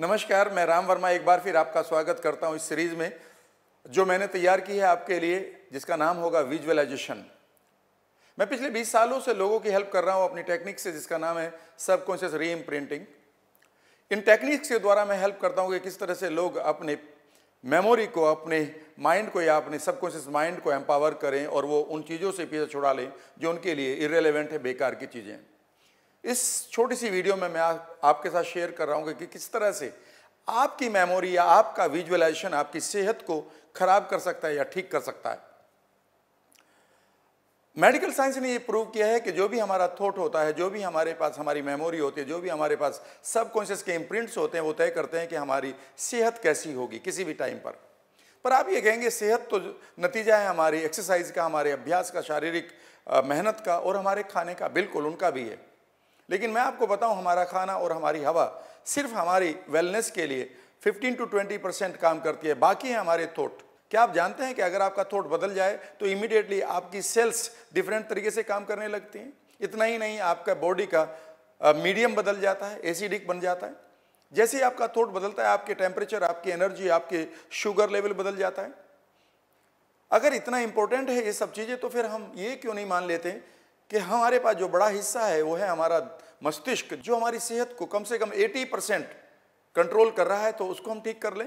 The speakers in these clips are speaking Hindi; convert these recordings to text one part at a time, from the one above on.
नमस्कार मैं राम वर्मा एक बार फिर आपका स्वागत करता हूं इस सीरीज में जो मैंने तैयार की है आपके लिए जिसका नाम होगा विजुअलाइजेशन मैं पिछले 20 सालों से लोगों की हेल्प कर रहा हूं अपनी टेक्निक से जिसका नाम है सब कॉन्शियस री इम्प्रिंटिंग इन टेक्निक्स के द्वारा मैं हेल्प करता हूं कि किस तरह से लोग अपने मेमोरी को अपने माइंड को या अपने सबकॉन्शियस माइंड को एम्पावर करें और वो उन चीज़ों से पीछे छुड़ा लें जो उनके लिए इरेलीवेंट है बेकार की चीज़ें इस छोटी सी वीडियो में मैं आ, आपके साथ शेयर कर रहा हूँ कि किस तरह से आपकी मेमोरी या आपका विजुअलाइजेशन आपकी सेहत को खराब कर सकता है या ठीक कर सकता है मेडिकल साइंस ने ये प्रूव किया है कि जो भी हमारा थॉट होता है जो भी हमारे पास हमारी मेमोरी होती है जो भी हमारे पास सब कॉन्शियस के इम्प्रिंट्स होते हैं वो तय करते हैं कि हमारी सेहत कैसी होगी किसी भी टाइम पर पर आप ये कहेंगे सेहत तो नतीजा है हमारी एक्सरसाइज का हमारे अभ्यास का शारीरिक मेहनत का और हमारे खाने का बिल्कुल उनका भी है लेकिन मैं आपको बताऊं हमारा खाना और हमारी हवा सिर्फ हमारी वेलनेस के लिए 15 टू 20 परसेंट काम करती है बाकी है हमारे थॉट क्या आप जानते हैं कि अगर आपका थॉट बदल जाए तो इमिडिएटली आपकी सेल्स डिफरेंट तरीके से काम करने लगती हैं इतना ही नहीं आपका बॉडी का मीडियम बदल जाता है एसिडिक बन जाता है जैसे ही आपका थॉट बदलता है आपके टेम्परेचर आपकी एनर्जी आपके शुगर लेवल बदल जाता है अगर इतना इंपॉर्टेंट है ये सब चीज़ें तो फिर हम ये क्यों नहीं मान लेते हैं कि हमारे पास जो बड़ा हिस्सा है वो है हमारा मस्तिष्क जो हमारी सेहत को कम से कम 80 परसेंट कंट्रोल कर रहा है तो उसको हम ठीक कर लें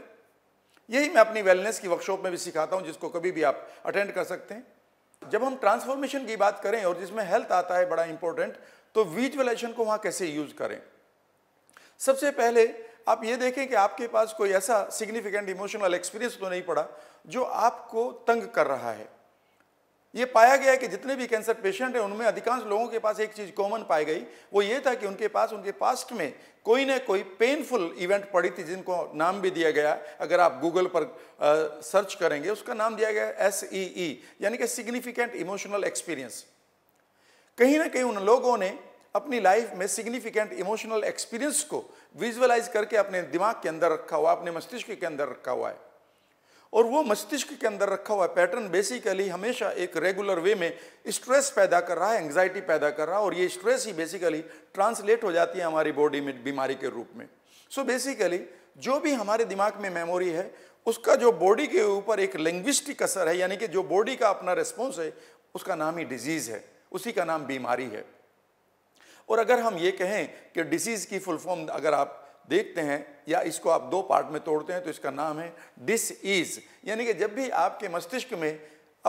यही मैं अपनी वेलनेस की वर्कशॉप में भी सिखाता हूँ जिसको कभी भी आप अटेंड कर सकते हैं जब हम ट्रांसफॉर्मेशन की बात करें और जिसमें हेल्थ आता है बड़ा इंपॉर्टेंट तो विजुअलाइजेशन को वहाँ कैसे यूज़ करें सबसे पहले आप ये देखें कि आपके पास कोई ऐसा सिग्निफिकेंट इमोशनल एक्सपीरियंस तो नहीं पड़ा जो आपको तंग कर रहा है ये पाया गया है कि जितने भी कैंसर पेशेंट हैं उनमें अधिकांश लोगों के पास एक चीज़ कॉमन पाई गई वो ये था कि उनके पास उनके पास्ट में कोई ना कोई पेनफुल इवेंट पड़ी थी जिनको नाम भी दिया गया अगर आप गूगल पर आ, सर्च करेंगे उसका नाम दिया गया एस ई ई यानी कि सिग्निफिकेंट इमोशनल एक्सपीरियंस कहीं ना कहीं उन लोगों ने अपनी लाइफ में सिग्निफिकेंट इमोशनल एक्सपीरियंस को विजुअलाइज करके अपने दिमाग के अंदर रखा हुआ अपने मस्तिष्क के अंदर रखा हुआ है और वो मस्तिष्क के अंदर रखा हुआ पैटर्न बेसिकली हमेशा एक रेगुलर वे में स्ट्रेस पैदा कर रहा है एंग्जाइटी पैदा कर रहा है और ये स्ट्रेस ही बेसिकली ट्रांसलेट हो जाती है हमारी बॉडी में बीमारी के रूप में सो so बेसिकली जो भी हमारे दिमाग में मेमोरी है उसका जो बॉडी के ऊपर एक लैंग्विस्टिक असर है यानी कि जो बॉडी का अपना रिस्पॉन्स है उसका नाम ही डिजीज़ है उसी का नाम बीमारी है और अगर हम ये कहें कि डिजीज की फुल फॉर्म अगर आप देखते हैं या इसको आप दो पार्ट में तोड़ते हैं तो इसका नाम है डिस ईज यानी कि जब भी आपके मस्तिष्क में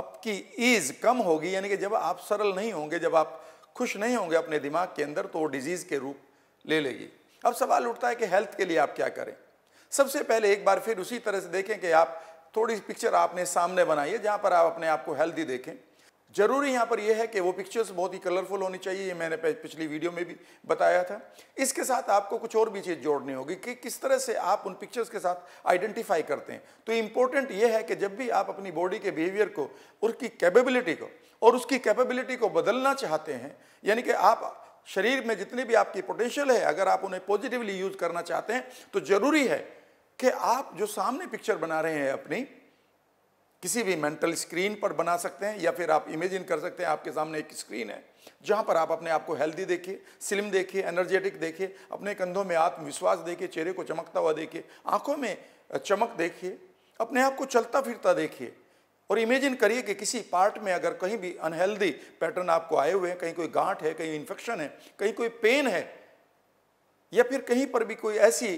आपकी ईज कम होगी यानी कि जब आप सरल नहीं होंगे जब आप खुश नहीं होंगे अपने दिमाग के अंदर तो वो डिजीज़ के रूप ले लेगी अब सवाल उठता है कि हेल्थ के लिए आप क्या करें सबसे पहले एक बार फिर उसी तरह से देखें कि आप थोड़ी पिक्चर आपने सामने बनाई है जहाँ पर आप अपने आप को हेल्दी देखें जरूरी यहाँ पर यह है कि वो पिक्चर्स बहुत ही कलरफुल होनी चाहिए ये मैंने पिछली वीडियो में भी बताया था इसके साथ आपको कुछ और भी चीज़ जोड़नी होगी कि किस तरह से आप उन पिक्चर्स के साथ आइडेंटिफाई करते हैं तो इम्पोर्टेंट ये है कि जब भी आप अपनी बॉडी के बिहेवियर को उसकी कैपेबिलिटी को और उसकी कैपेबिलिटी को बदलना चाहते हैं यानी कि आप शरीर में जितनी भी आपकी पोटेंशियल है अगर आप उन्हें पॉजिटिवली यूज़ करना चाहते हैं तो ज़रूरी है कि आप जो सामने पिक्चर बना रहे हैं अपनी किसी भी मेंटल स्क्रीन पर बना सकते हैं या फिर आप इमेजिन कर सकते हैं आपके सामने एक स्क्रीन है जहाँ पर आप अपने आप को हेल्दी देखिए स्लिम देखिए एनर्जेटिक देखिए अपने कंधों में आत्मविश्वास देखिए चेहरे को चमकता हुआ देखिए आंखों में चमक देखिए अपने आप को चलता फिरता देखिए और इमेजिन करिए कि किसी पार्ट में अगर कहीं भी अनहेल्दी पैटर्न आपको आए हुए हैं कहीं कोई गांठ है कहीं इन्फेक्शन है कहीं कोई पेन है या फिर कहीं पर भी कोई ऐसी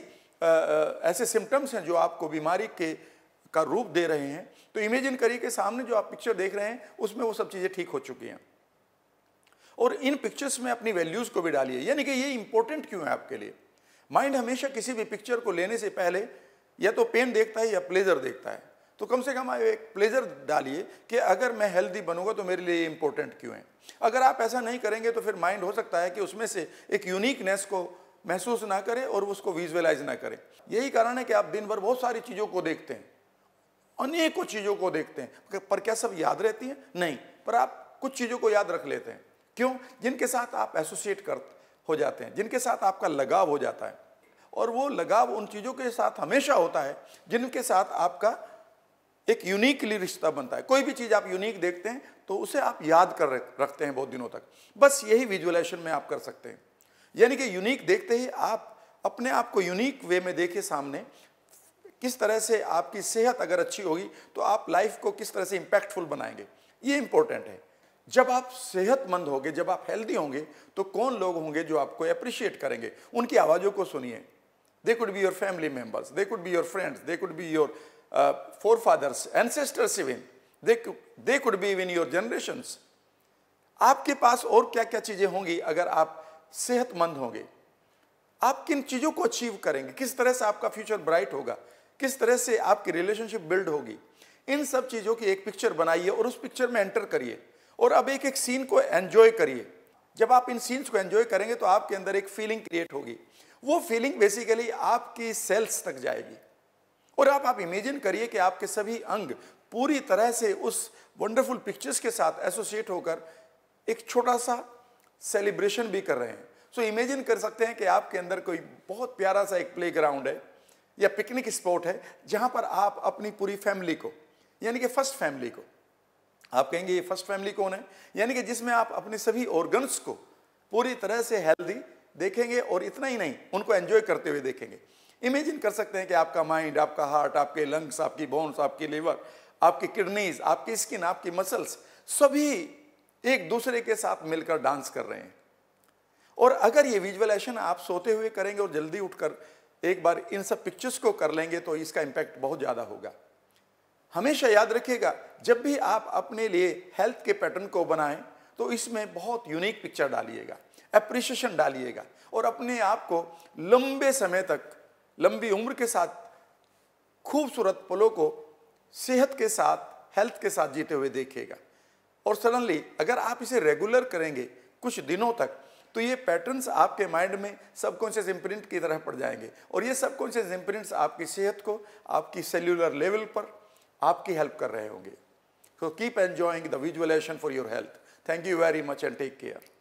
आ, आ, ऐसे सिम्टम्स हैं जो आपको बीमारी के का रूप दे रहे हैं तो इमेजिन करिए कि सामने जो आप पिक्चर देख रहे हैं उसमें वो सब चीज़ें ठीक हो चुकी हैं और इन पिक्चर्स में अपनी वैल्यूज़ को भी डालिए यानी कि ये इंपॉर्टेंट क्यों है आपके लिए माइंड हमेशा किसी भी पिक्चर को लेने से पहले या तो पेन देखता है या प्लेजर देखता है तो कम से कम आप एक प्लेजर डालिए कि अगर मैं हेल्दी बनूंगा तो मेरे लिए ये इंपॉर्टेंट क्यों है अगर आप ऐसा नहीं करेंगे तो फिर माइंड हो सकता है कि उसमें से एक यूनिकनेस को महसूस ना करें और उसको विजुअलाइज ना करें यही कारण है कि आप दिन भर बहुत सारी चीज़ों को देखते हैं अनेकों चीज़ों को देखते हैं पर क्या सब याद रहती है नहीं पर आप कुछ चीज़ों को याद रख लेते हैं क्यों जिनके साथ आप एसोसिएट कर हो जाते हैं जिनके साथ आपका लगाव हो जाता है और वो लगाव उन चीज़ों के साथ हमेशा होता है जिनके साथ आपका एक यूनिकली रिश्ता बनता है कोई भी चीज़ आप यूनिक देखते हैं तो उसे आप याद कर रखते हैं बहुत दिनों तक बस यही विजुअलाइजेशन में आप कर सकते हैं यानी कि यूनिक देखते ही आप अपने आप को यूनिक वे में देखे सामने किस तरह से आपकी सेहत अगर अच्छी होगी तो आप लाइफ को किस तरह से इम्पैक्टफुल बनाएंगे ये इंपॉर्टेंट है जब आप सेहतमंद होंगे जब आप हेल्दी होंगे तो कौन लोग होंगे जो आपको अप्रिशिएट करेंगे उनकी आवाज़ों को सुनिए they could be your family members they could be your friends they could be your forefathers ancestors even they could be even your generations आपके पास और क्या क्या चीज़ें होंगी अगर आप सेहतमंद होंगे आप किन चीज़ों को अचीव करेंगे किस तरह से आपका फ्यूचर ब्राइट होगा किस तरह से आपकी रिलेशनशिप बिल्ड होगी इन सब चीज़ों की एक पिक्चर बनाइए और उस पिक्चर में एंटर करिए और अब एक एक सीन को एन्जॉय करिए जब आप इन सीन्स को एन्जॉय करेंगे तो आपके अंदर एक फीलिंग क्रिएट होगी वो फीलिंग बेसिकली आपकी सेल्स तक जाएगी और आप आप इमेजिन करिए कि आपके सभी अंग पूरी तरह से उस वंडरफुल पिक्चर्स के साथ एसोसिएट होकर एक छोटा सा सेलिब्रेशन भी कर रहे हैं सो so, इमेजिन कर सकते हैं कि आपके अंदर कोई बहुत प्यारा सा एक प्ले ग्राउंड है या पिकनिक स्पॉट है जहां पर आप अपनी पूरी फैमिली को यानी कि फर्स्ट फैमिली को आप कहेंगे ये फर्स्ट फैमिली कौन है यानी कि जिसमें आप अपने सभी ऑर्गन्स को पूरी तरह से हेल्दी देखेंगे और इतना ही नहीं उनको एंजॉय करते हुए देखेंगे इमेजिन कर सकते हैं कि आपका माइंड आपका हार्ट आपके लंग्स आपकी बोन्स आपकी लीवर आपकी किडनीज आपकी स्किन आपकी मसल्स सभी एक दूसरे के साथ मिलकर डांस कर रहे हैं और अगर ये विजुअलाइजेशन आप सोते हुए करेंगे और जल्दी उठकर एक बार इन सब पिक्चर्स को कर लेंगे तो इसका इम्पैक्ट बहुत ज़्यादा होगा हमेशा याद रखिएगा जब भी आप अपने लिए हेल्थ के पैटर्न को बनाएं तो इसमें बहुत यूनिक पिक्चर डालिएगा अप्रिशिएशन डालिएगा और अपने आप को लंबे समय तक लंबी उम्र के साथ खूबसूरत पलों को सेहत के साथ हेल्थ के साथ जीते हुए देखिएगा और सडनली अगर आप इसे रेगुलर करेंगे कुछ दिनों तक तो ये पैटर्न्स आपके माइंड में सबकॉन्शियस इम्प्रिंट की तरह पड़ जाएंगे और ये सबकॉन्शियस इम्प्रिंट्स आपकी सेहत को आपकी सेल्यूलर लेवल पर आपकी हेल्प कर रहे होंगे so keep enjoying the visualisation for your health thank you very much and take care